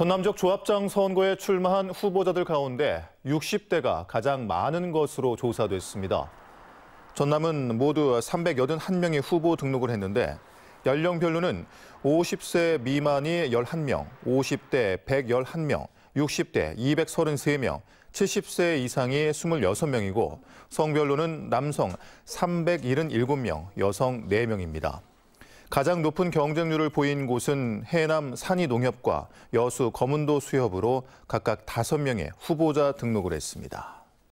전남적 조합장 선거에 출마한 후보자들 가운데 60대가 가장 많은 것으로 조사됐습니다. 전남은 모두 381명의 후보 등록을 했는데 연령별로는 50세 미만이 11명, 50대 111명, 60대 233명, 70세 이상이 26명이고 성별로는 남성 377명, 여성 4명입니다. 가장 높은 경쟁률을 보인 곳은 해남 산이농협과 여수 검은도 수협으로 각각 5명의 후보자 등록을 했습니다.